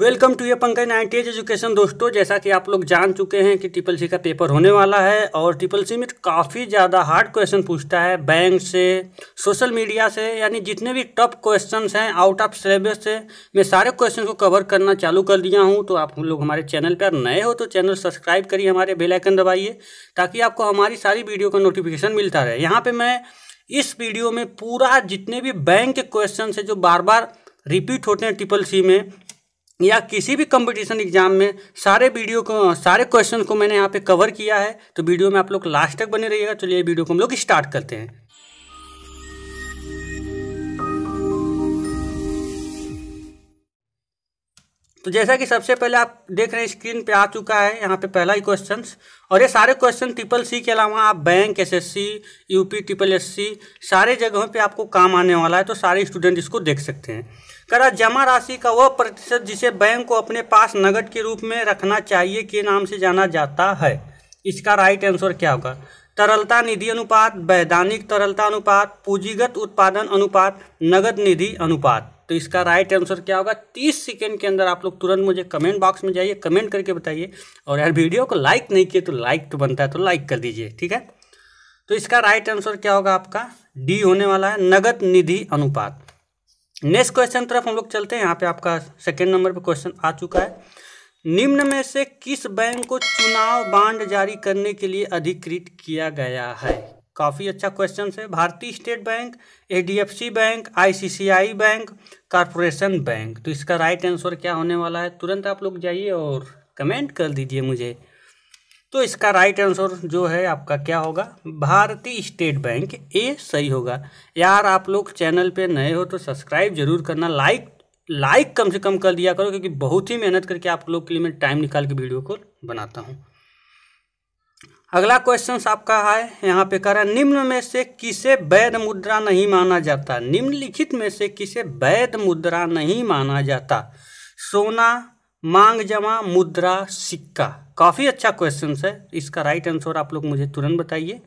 Welcome to ये Pankaj ninety as education दोस्तों जैसा कि आप लोग जान चुके हैं कि ट्रिपल सी का पेपर होने वाला है और ट्रिपल सी में काफ़ी ज़्यादा हार्ड क्वेश्चन पूछता है बैंक से सोशल मीडिया से यानी जितने भी टफ क्वेश्चंस हैं आउट ऑफ सिलेबस से मैं सारे क्वेश्चन को कवर करना चालू कर दिया हूँ तो आप लोग हमारे चैनल पर नए हो तो चैनल सब्सक्राइब करिए हमारे बेलाइकन दबाइए ताकि आपको हमारी सारी वीडियो का नोटिफिकेशन मिलता रहे यहाँ पर मैं इस वीडियो में पूरा जितने भी बैंक के क्वेश्चन है जो बार बार रिपीट होते हैं ट्रिपल सी में या किसी भी कंपटीशन एग्जाम में सारे वीडियो को सारे क्वेश्चन को मैंने यहाँ पे कवर किया है तो वीडियो में आप लोग लास्ट तक बने रहिएगा चलिए वीडियो को हम लोग स्टार्ट करते हैं तो जैसा कि सबसे पहले आप देख रहे हैं स्क्रीन पे आ चुका है यहाँ पे पहला ही क्वेश्चन और ये सारे क्वेश्चन ट्रिपल सी के अलावा आप bank SSC UP triple SC सारे जगहों पे आपको काम आने वाला है तो सारे स्टूडेंट इसको देख सकते हैं करा जमा राशि का वह प्रतिशत जिसे बैंक को अपने पास नगद के रूप में रखना चाहिए के नाम से जाना जाता है इसका राइट आंसर क्या होगा तरलता निधि अनुपात वैधानिक तरलता अनुपात पूंजीगत उत्पादन अनुपात नगद निधि अनुपात तो इसका राइट आंसर क्या होगा तीस सेकेंड के अंदर आप लोग तुरंत मुझे कमेंट बॉक्स में जाइए कमेंट करके बताइए और यार वीडियो को लाइक नहीं किए तो लाइक तो बनता है तो लाइक कर दीजिए ठीक है तो इसका राइट आंसर क्या होगा आपका डी होने वाला है नगद निधि अनुपात नेक्स्ट क्वेश्चन तरफ हम लोग चलते हैं यहाँ पे आपका सेकेंड नंबर पे क्वेश्चन आ चुका है निम्न में से किस बैंक को चुनाव बांड जारी करने के लिए अधिकृत किया गया है काफ़ी अच्छा क्वेश्चन है भारतीय state bank HDFC bank ICICI bank corporation bank तो इसका राइट आंसर क्या होने वाला है तुरंत आप लोग जाइए और कमेंट कर दीजिए मुझे तो इसका राइट आंसर जो है आपका क्या होगा भारतीय स्टेट बैंक ए सही होगा यार आप लोग चैनल पे नए हो तो सब्सक्राइब जरूर करना लाइक लाइक कम से कम कर दिया करो क्योंकि बहुत ही मेहनत करके आप लोग के लिए मैं टाइम निकाल के वीडियो को बनाता हूँ अगला क्वेश्चन आपका है यहाँ पे कह रहा है निम्न में से किसे वैध मुद्रा नहीं माना जाता निम्नलिखित में से किसे वैध मुद्रा नहीं माना जाता सोना मांग जमा मुद्रा सिक्का काफ़ी अच्छा क्वेश्चन है इसका राइट आंसर आप लोग मुझे तुरंत बताइए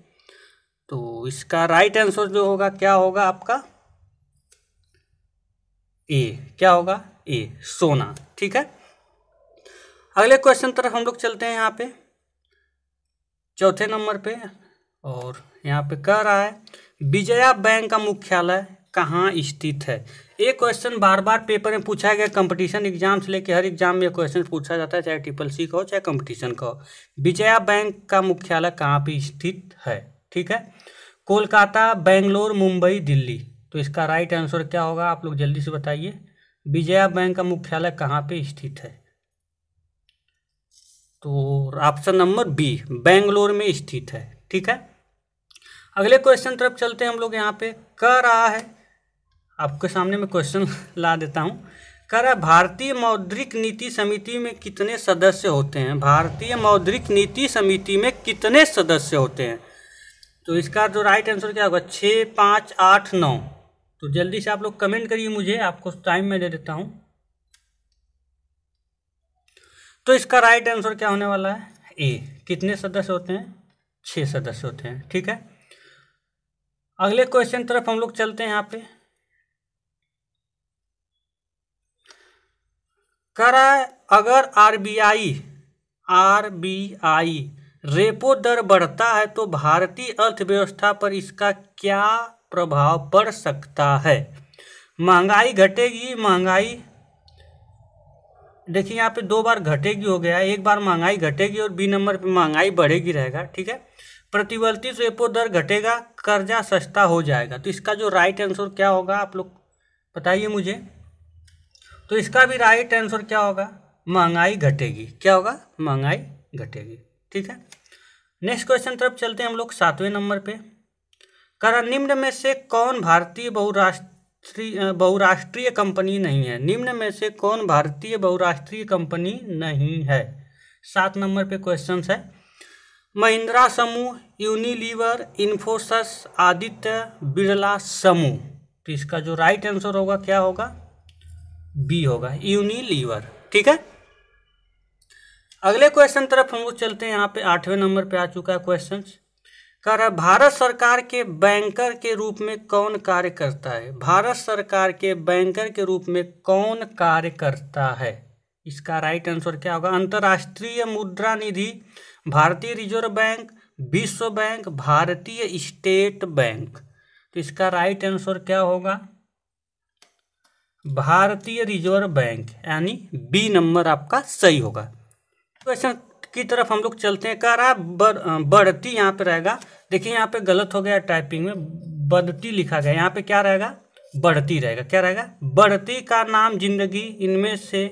तो इसका राइट आंसर जो होगा क्या होगा आपका ए क्या होगा ए सोना ठीक है अगले क्वेश्चन तरफ हम लोग चलते हैं यहाँ पे चौथे नंबर पे और यहाँ पे कह रहा है विजया बैंक का मुख्यालय कहाँ स्थित है ये क्वेश्चन बार बार पेपर में पूछा गया कंपटीशन एग्जाम से लेकर हर एग्जाम में क्वेश्चन पूछा जाता है चाहे ट्रिपल सी का हो चाहे कंपटीशन का हो विजया बैंक का मुख्यालय कहाँ पे स्थित है ठीक है कोलकाता बेंगलोर मुंबई दिल्ली तो इसका राइट आंसर क्या होगा आप लोग जल्दी से बताइए विजया बैंक का मुख्यालय कहाँ पे स्थित है तो ऑप्शन नंबर बी बेंगलोर में स्थित है ठीक है अगले क्वेश्चन तरफ चलते हैं हम लोग यहाँ पे कर रहा है आपके सामने मैं क्वेश्चन ला देता हूँ कह रहा भारतीय मौद्रिक नीति समिति में कितने सदस्य होते हैं भारतीय मौद्रिक नीति समिति में कितने सदस्य होते हैं तो इसका जो राइट आंसर क्या होगा छः पाँच आठ नौ तो जल्दी से आप लोग कमेंट करिए मुझे आपको टाइम में दे देता हूँ तो इसका राइट आंसर क्या होने वाला है ए कितने सदस्य होते हैं छः सदस्य होते हैं ठीक है अगले क्वेश्चन तरफ हम लोग चलते हैं यहाँ पे कह रहा है अगर आरबीआई आरबीआई रेपो दर बढ़ता है तो भारतीय अर्थव्यवस्था पर इसका क्या प्रभाव पड़ सकता है महंगाई घटेगी महंगाई देखिए यहाँ पे दो बार घटेगी हो गया एक बार महंगाई घटेगी और बी नंबर पे महंगाई बढ़ेगी रहेगा ठीक है प्रतिवर्ती रेपो दर घटेगा कर्जा सस्ता हो जाएगा तो इसका जो राइट आंसर क्या होगा आप लोग बताइए मुझे तो इसका भी राइट आंसर क्या होगा महंगाई घटेगी क्या होगा महंगाई घटेगी ठीक है नेक्स्ट क्वेश्चन तरफ चलते हैं हम लोग सातवें नंबर पे करा निम्न में से कौन भारतीय बहुराष्ट्रीय बहुराष्ट्रीय कंपनी नहीं है निम्न में से कौन भारतीय बहुराष्ट्रीय कंपनी नहीं है सात नंबर पे क्वेश्चन है महिंद्रा समूह यूनिलीवर इन्फोसस आदित्य बिरला समूह तो इसका जो राइट आंसर होगा क्या होगा बी होगा यूनिलीवर ठीक है अगले क्वेश्चन तरफ हम लोग चलते हैं यहाँ पे आठवें नंबर पे आ चुका है क्वेश्चन कह रहा है भारत सरकार के बैंकर के रूप में कौन कार्य करता है भारत सरकार के बैंकर के रूप में कौन कार्य करता है इसका राइट आंसर क्या होगा अंतर्राष्ट्रीय मुद्रा निधि भारतीय रिजर्व बैंक विश्व बैंक भारतीय स्टेट बैंक तो इसका राइट आंसर क्या होगा भारतीय रिजर्व बैंक यानी बी नंबर आपका सही होगा क्वेश्चन तो की तरफ हम लोग चलते हैं कह रहा बढ़ती यहाँ पे रहेगा देखिए यहाँ पे गलत हो गया टाइपिंग में बढ़ती लिखा गया यहाँ पे क्या रहेगा बढ़ती रहेगा क्या रहेगा बढ़ती का नाम जिंदगी इनमें से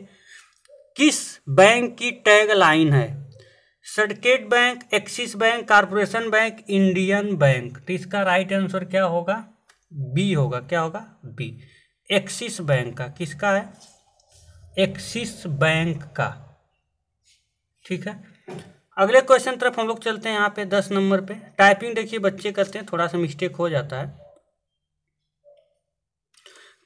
किस बैंक की टैग लाइन है syndicate bank Axis bank corporation bank Indian bank तो इसका राइट आंसर क्या होगा बी होगा क्या होगा बी एक्सिस बैंक का किसका है एक्सिस बैंक का ठीक है अगले क्वेश्चन तरफ हम लोग चलते हैं यहाँ पे दस नंबर पे टाइपिंग देखिए बच्चे करते हैं थोड़ा सा मिस्टेक हो जाता है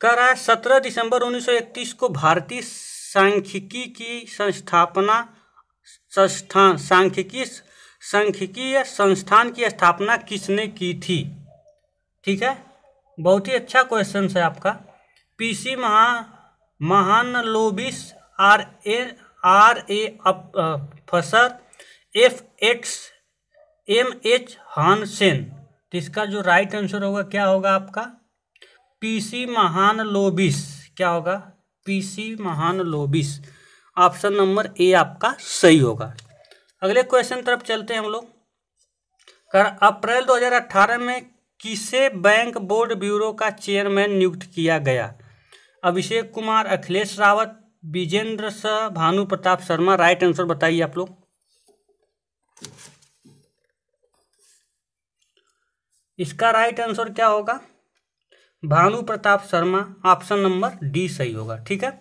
कह रहा है सत्रह दिसंबर 1931 को भारतीय सांख्यिकी की संस्थापना संस्थान सांख्यिकी सांख्यिकीय संस्थान की स्थापना किसने की थी ठीक है बहुत ही अच्छा क्वेश्चन है आपका पीसी महा महान लोबिस आर ए आर ए फसर F X M H Hansen तो इसका जो राइट आंसर होगा क्या होगा आपका पीसी महान लोबिस क्या होगा पीसी महान लोबिस ऑप्शन नंबर ए आपका सही होगा अगले क्वेश्चन तरफ चलते हैं हम लोग कर अप्रैल 2018 में किसे बैंक बोर्ड ब्यूरो का चेयरमैन नियुक्त किया गया अभिषेक कुमार अखिलेश रावत विजेंद्र शाह भानु प्रताप शर्मा राइट आंसर बताइए आप लोग इसका राइट आंसर क्या होगा Bhanu Pratap Sharma option number D सही होगा ठीक है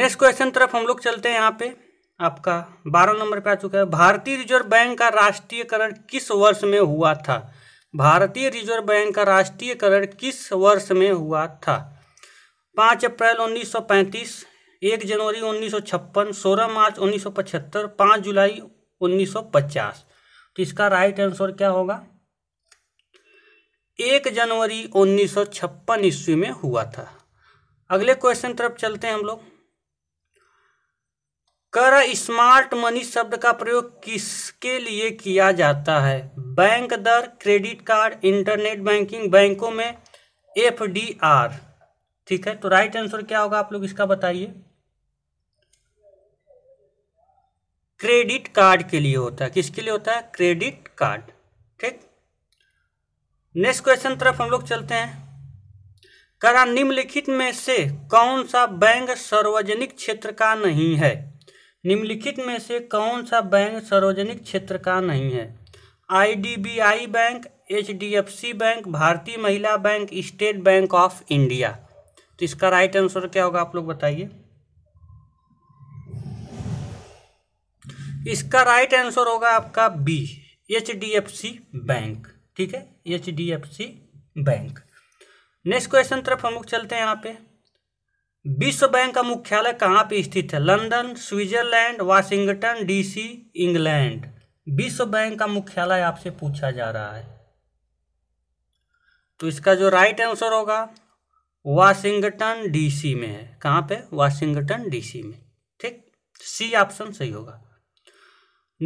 नेक्स्ट क्वेश्चन तरफ हम लोग चलते हैं यहाँ पे आपका बारह नंबर पे आ चुका है भारतीय रिजर्व बैंक का राष्ट्रीयकरण किस वर्ष में हुआ था भारतीय रिजर्व बैंक का राष्ट्रीयकरण किस वर्ष में हुआ था पाँच अप्रैल 1935, एक जनवरी 1956, सोलह मार्च 1975, 5 जुलाई 1950। तो इसका राइट आंसर क्या होगा एक जनवरी 1956 ईस्वी में हुआ था अगले क्वेश्चन तरफ चलते हैं हम लोग कर स्मार्ट मनी शब्द का प्रयोग किसके लिए किया जाता है बैंक दर क्रेडिट कार्ड इंटरनेट बैंकिंग बैंकों में एफ डी आर ठीक है तो राइट आंसर क्या होगा आप लोग इसका बताइए क्रेडिट कार्ड के लिए होता है किसके लिए होता है क्रेडिट कार्ड ठीक नेक्स्ट क्वेश्चन तरफ हम लोग चलते हैं करा निम्नलिखित में से कौन सा बैंक सार्वजनिक क्षेत्र का नहीं है निम्नलिखित में से कौन सा बैंक सार्वजनिक क्षेत्र का नहीं है IDBI bank HDFC bank Bharatiya Mahila bank state bank of India तो इसका राइट आंसर क्या होगा आप लोग बताइए इसका राइट आंसर होगा आपका B H D F C bank ठीक है H D F C bank next question तरफ हम लोग चलते हैं यहाँ पे विश्व बैंक का मुख्यालय कहाँ पे स्थित है London Switzerland Washington DC England विश्व बैंक का मुख्यालय आपसे पूछा जा रहा है तो इसका जो राइट आंसर होगा वाशिंगटन डीसी में है कहाँ पे वाशिंगटन डीसी में ठीक सी ऑप्शन सही होगा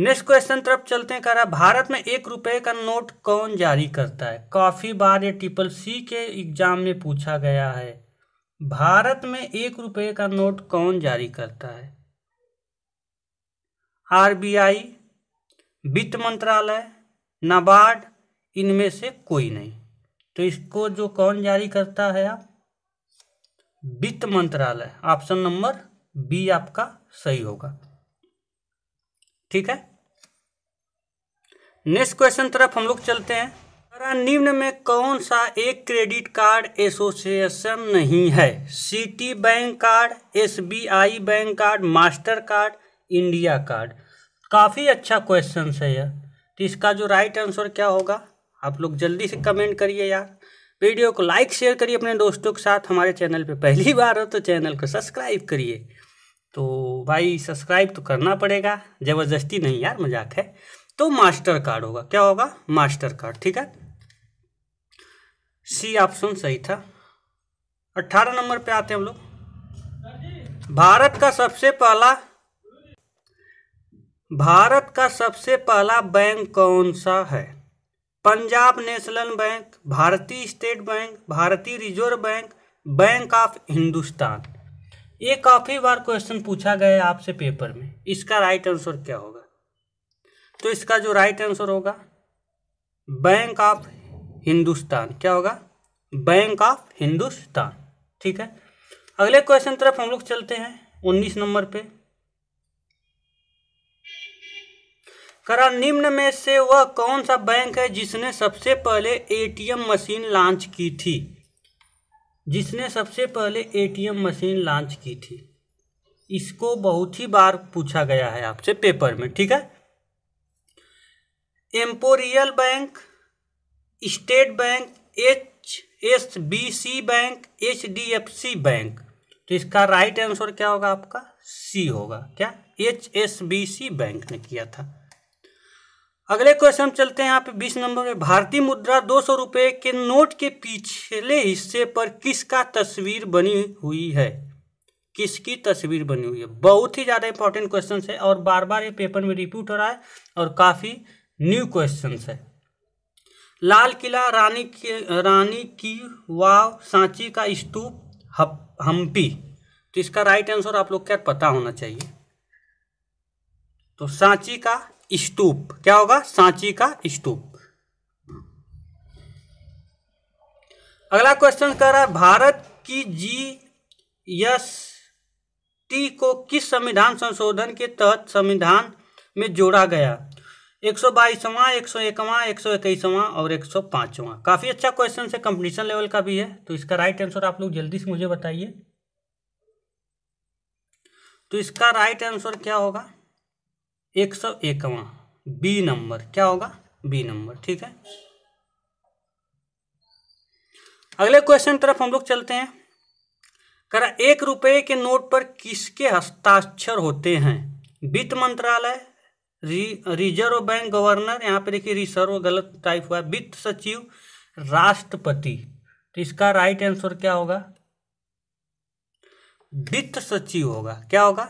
नेक्स्ट क्वेश्चन तरफ चलते हैं कह रहा है भारत में एक रुपए का नोट कौन जारी करता है काफ़ी बार ये ट्रिपल सी के एग्जाम में पूछा गया है भारत में एक रुपये का नोट कौन जारी करता है आरबीआई वित्त मंत्रालय नाबार्ड इनमें से कोई नहीं तो इसको जो कौन जारी करता है आप वित्त मंत्रालय ऑप्शन नंबर बी आपका सही होगा ठीक है नेक्स्ट क्वेश्चन तरफ हम लोग चलते हैं हमारा निम्न में कौन सा एक क्रेडिट कार्ड एसोसिएशन नहीं है Citi bank card SBI bank card master card India card काफ़ी अच्छा क्वेश्चन है यह तो इसका जो राइट आंसर क्या होगा आप लोग जल्दी से कमेंट करिए यार वीडियो को लाइक शेयर करिए अपने दोस्तों के साथ हमारे चैनल पे पहली बार हो तो चैनल को सब्सक्राइब करिए तो भाई सब्सक्राइब तो करना पड़ेगा ज़बरदस्ती नहीं यार मजाक है तो मास्टर कार्ड होगा क्या होगा मास्टर कार्ड ठीक है सी ऑप्शन सही था अट्ठारह नंबर पे आते हम लोग भारत का सबसे पहला भारत का सबसे पहला बैंक कौन सा है पंजाब नेशनल बैंक भारतीय स्टेट बैंक भारतीय reserve bank bank of Hindustan ये काफ़ी बार क्वेश्चन पूछा गया है आपसे पेपर में इसका राइट आंसर क्या होगा तो इसका जो राइट आंसर होगा बैंक ऑफ हिंदुस्तान क्या होगा बैंक ऑफ हिंदुस्तान ठीक है अगले क्वेश्चन तरफ हम लोग चलते हैं उन्नीस नंबर पे करा निम्न में से वह कौन सा बैंक है जिसने सबसे पहले एटीएम मशीन लॉन्च की थी जिसने सबसे पहले एटीएम मशीन लॉन्च की थी इसको बहुत ही बार पूछा गया है आपसे पेपर में ठीक है imperial bank state bank H S B C bank H D F C bank तो इसका राइट आंसर क्या होगा आपका सी होगा क्या H S B C bank ने किया था अगले क्वेश्चन चलते हैं यहाँ पे बीस नंबर में भारतीय मुद्रा दो सौ रुपये के नोट के पिछले हिस्से पर किसका तस्वीर बनी हुई है किसकी तस्वीर बनी हुई है बहुत ही ज़्यादा इंपॉर्टेंट क्वेश्चन है और बार बार ये पेपर में रिपीट हो रहा है और काफ़ी न्यू क्वेश्चन है लाल किला रानी की रानी की वाव सांची का स्तूप हम्पी तो इसका राइट आंसर आप लोग क्या पता होना चाहिए तो सांची का स्तूप क्या होगा सांची का स्तूप अगला क्वेश्चन कह रहा है भारत की जी एस टी को किस संविधान संशोधन के तहत संविधान में जोड़ा गया एक सौ बाईसवां एक सौ एकवां एक सौ इक्कीसवां और एक सौ पांचवां काफ़ी अच्छा क्वेश्चन है कंपटीशन लेवल का भी है तो इसका राइट आंसर आप लोग जल्दी से मुझे बताइए तो इसका राइट आंसर क्या होगा एक सौ एकवा बी नंबर क्या होगा बी नंबर ठीक है अगले क्वेश्चन तरफ हम लोग चलते हैं करा एक रुपए के नोट पर किसके हस्ताक्षर होते हैं वित्त मंत्रालय रिजर्व बैंक गवर्नर यहाँ पे देखिए रिसर्व गलत टाइप हुआ वित्त सचिव राष्ट्रपति तो इसका राइट आंसर क्या होगा वित्त सचिव होगा क्या होगा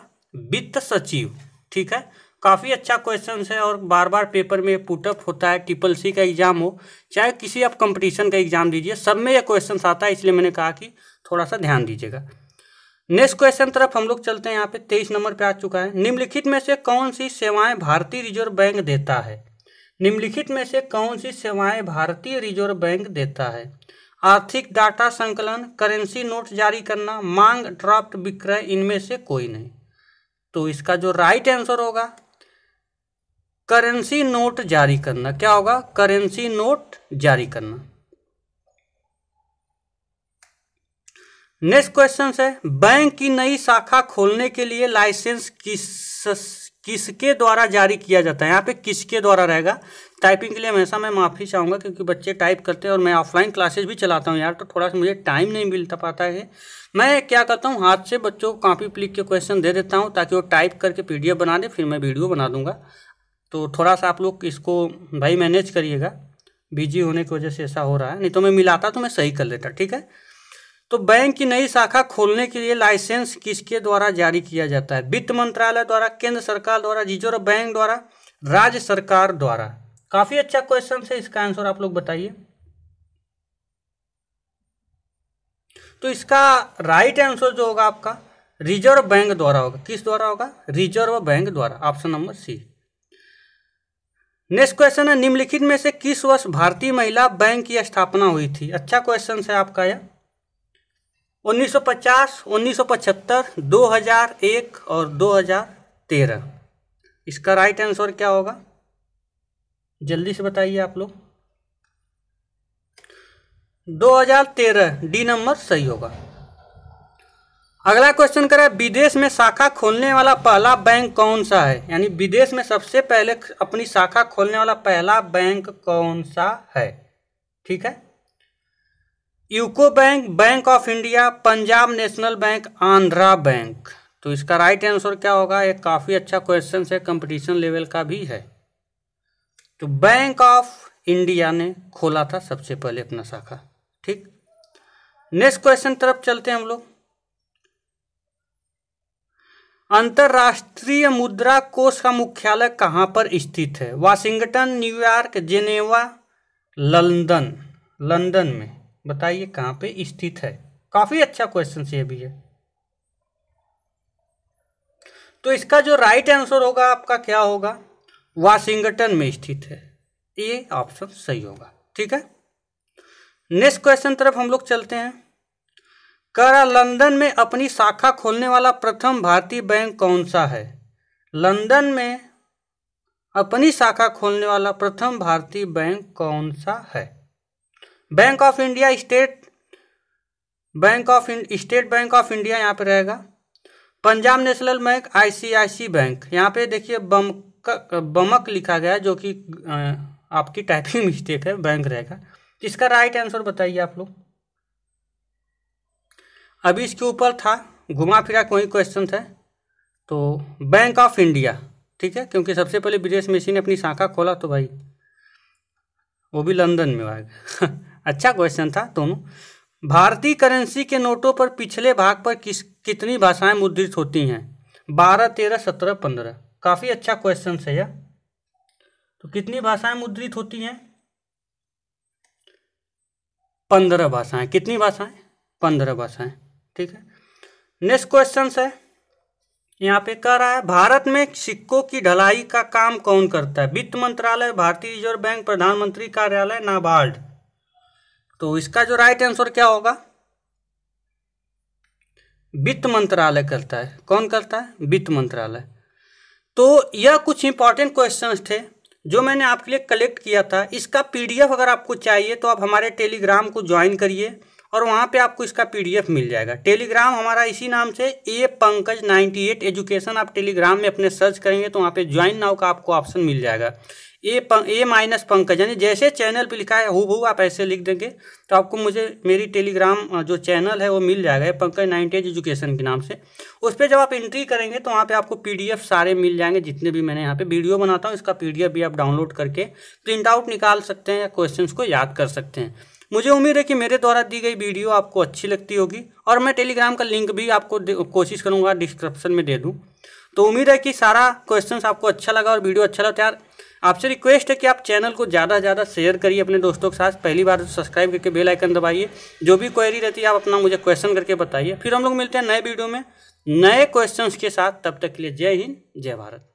वित्त सचिव ठीक है काफ़ी अच्छा क्वेश्चन है और बार बार पेपर में पुटअप होता है ट्रिपल सी का एग्जाम हो चाहे किसी आप कंपटीशन का एग्जाम दीजिए सब में यह क्वेश्चन आता है इसलिए मैंने कहा कि थोड़ा सा ध्यान दीजिएगा नेक्स्ट क्वेश्चन तरफ हम लोग चलते हैं यहाँ पे तेईस नंबर पे आ चुका है निम्नलिखित में से कौन सी सेवाएं भारतीय रिजर्व बैंक देता है निम्नलिखित में से कौन सी सेवाएं भारतीय रिजर्व बैंक देता है आर्थिक डाटा संकलन करेंसी नोट जारी करना मांग ड्राफ्ट विक्रय इनमें से कोई नहीं तो इसका जो राइट आंसर होगा करेंसी नोट जारी करना क्या होगा करेंसी नोट जारी करना नेक्स्ट क्वेश्चन है बैंक की नई शाखा खोलने के लिए लाइसेंस किस किसके द्वारा जारी किया जाता है यहाँ पे किसके द्वारा रहेगा टाइपिंग के लिए हमेशा मैं माफ़ी चाहूँगा क्योंकि बच्चे टाइप करते हैं और मैं ऑफलाइन क्लासेज भी चलाता हूँ यार तो थोड़ा सा मुझे टाइम नहीं मिल पाता है मैं क्या करता हूँ हाथ से बच्चों को कापी प्लिक के क्वेश्चन दे देता हूँ ताकि वो टाइप करके पी बना दे फिर मैं वीडियो बना दूंगा तो थोड़ा सा आप लोग इसको भाई मैनेज करिएगा बिजी होने की वजह से ऐसा हो रहा है नहीं तो मैं मिलाता तो मैं सही कर लेता ठीक है तो बैंक की नई शाखा खोलने के लिए लाइसेंस किसके द्वारा जारी किया जाता है वित्त मंत्रालय द्वारा केंद्र सरकार द्वारा रिजर्व बैंक द्वारा राज्य सरकार द्वारा काफी अच्छा क्वेश्चन है इसका आंसर आप लोग बताइए तो इसका राइट आंसर जो होगा आपका रिजर्व बैंक द्वारा होगा किस द्वारा होगा रिजर्व बैंक द्वारा option number C next question है निम्नलिखित में से किस वर्ष भारतीय महिला बैंक की स्थापना हुई थी अच्छा क्वेश्चन है आपका यह 1950, 1975, 2001 और 2013 इसका राइट आंसर क्या होगा जल्दी से बताइए आप लोग 2013 डी नंबर सही होगा अगला क्वेश्चन करा विदेश में शाखा खोलने वाला पहला बैंक कौन सा है यानी विदेश में सबसे पहले अपनी शाखा खोलने वाला पहला बैंक कौन सा है ठीक है UCO bank bank of India Punjab national bank Andhra bank तो इसका राइट आंसर क्या होगा ये काफ़ी अच्छा क्वेश्चन है कंपटीशन लेवल का भी है तो बैंक ऑफ इंडिया ने खोला था सबसे पहले अपना शाखा ठीक नेक्स्ट क्वेश्चन तरफ चलते हैं हम लोग अंतर्राष्ट्रीय मुद्रा कोष का मुख्यालय कहाँ पर स्थित है Washington New York Geneva London London में बताइए कहाँ पे स्थित है काफ़ी अच्छा क्वेश्चन ये भी है तो इसका जो राइट आंसर होगा आपका क्या होगा वाशिंगटन में स्थित है ये ऑप्शन सही होगा ठीक है नेक्स्ट क्वेश्चन तरफ हम लोग चलते हैं करा लंदन में अपनी शाखा खोलने वाला प्रथम भारतीय बैंक कौन सा है लंदन में अपनी शाखा खोलने वाला प्रथम भारतीय बैंक कौन सा है bank of India state bank of state bank of India यहाँ पे रहेगा Punjab national bank ICICI bank यहाँ पे देखिए बमक बमक लिखा गया जो कि आपकी टाइपिंग मिस्टेक है बैंक रहेगा इसका राइट आंसर बताइए आप लोग अभी इसके ऊपर था घुमा फिरा कोई क्वेश्चन है तो बैंक ऑफ इंडिया ठीक है क्योंकि सबसे पहले विदेश मिशी ने अपनी शाखा खोला तो भाई वो भी लंदन में आएगा अच्छा क्वेश्चन था दोनों भारतीय करेंसी के नोटों पर पिछले भाग पर किस कितनी भाषाएं मुद्रित होती हैं बारह तेरह सत्रह पंद्रह काफ़ी अच्छा क्वेश्चन है यह तो कितनी भाषाएं मुद्रित होती हैं पंद्रह भाषाएं कितनी भाषाएं पंद्रह भाषाएं ठीक है नेक्स्ट क्वेश्चन है यहाँ पे कह रहा है भारत में सिक्कों की ढलाई का काम कौन करता है वित्त मंत्रालय भारतीय रिजर्व बैंक प्रधानमंत्री कार्यालय नाबार्ड तो इसका जो राइट आंसर क्या होगा वित्त मंत्रालय करता है कौन करता है वित्त मंत्रालय तो यह कुछ इंपॉर्टेंट क्वेश्चंस थे जो मैंने आपके लिए कलेक्ट किया था इसका पीडीएफ अगर आपको चाहिए तो आप हमारे टेलीग्राम को ज्वाइन करिए और वहाँ पे आपको इसका पीडीएफ मिल जाएगा टेलीग्राम हमारा इसी नाम से ए पंकज 98 एजुकेशन आप टेलीग्राम में अपने सर्च करेंगे तो वहाँ पे ज्वाइन नाउ का आपको ऑप्शन मिल जाएगा ए प ए माइनस पंकज यानी जैसे चैनल पे लिखा है हु आप ऐसे लिख देंगे तो आपको मुझे मेरी टेलीग्राम जो चैनल है वो मिल जाएगा पंकज नाइनटेज एजुकेशन के नाम से उस पर जब आप एंट्री करेंगे तो वहाँ पे आपको पीडीएफ सारे मिल जाएंगे जितने भी मैंने यहाँ पे वीडियो बनाता हूँ इसका पी भी आप डाउनलोड करके प्रिंट आउट निकाल सकते हैं या क्वेश्चन को याद कर सकते हैं मुझे उम्मीद है कि मेरे द्वारा दी गई वीडियो आपको अच्छी लगती होगी और मैं टेलीग्राम का लिंक भी आपको कोशिश करूँगा डिस्क्रिप्शन में दे दूँ तो उम्मीद है कि सारा क्वेश्चन आपको अच्छा लगा और वीडियो अच्छा लगा तो यार आपसे रिक्वेस्ट है कि आप चैनल को ज़्यादा से ज़्यादा शेयर करिए अपने दोस्तों के साथ पहली बार सब्सक्राइब करके बेल आइकन दबाइए जो भी क्वेरी रहती है आप अपना मुझे क्वेश्चन करके बताइए फिर हम लोग मिलते हैं नए वीडियो में नए क्वेश्चंस के साथ तब तक के लिए जय हिंद जय भारत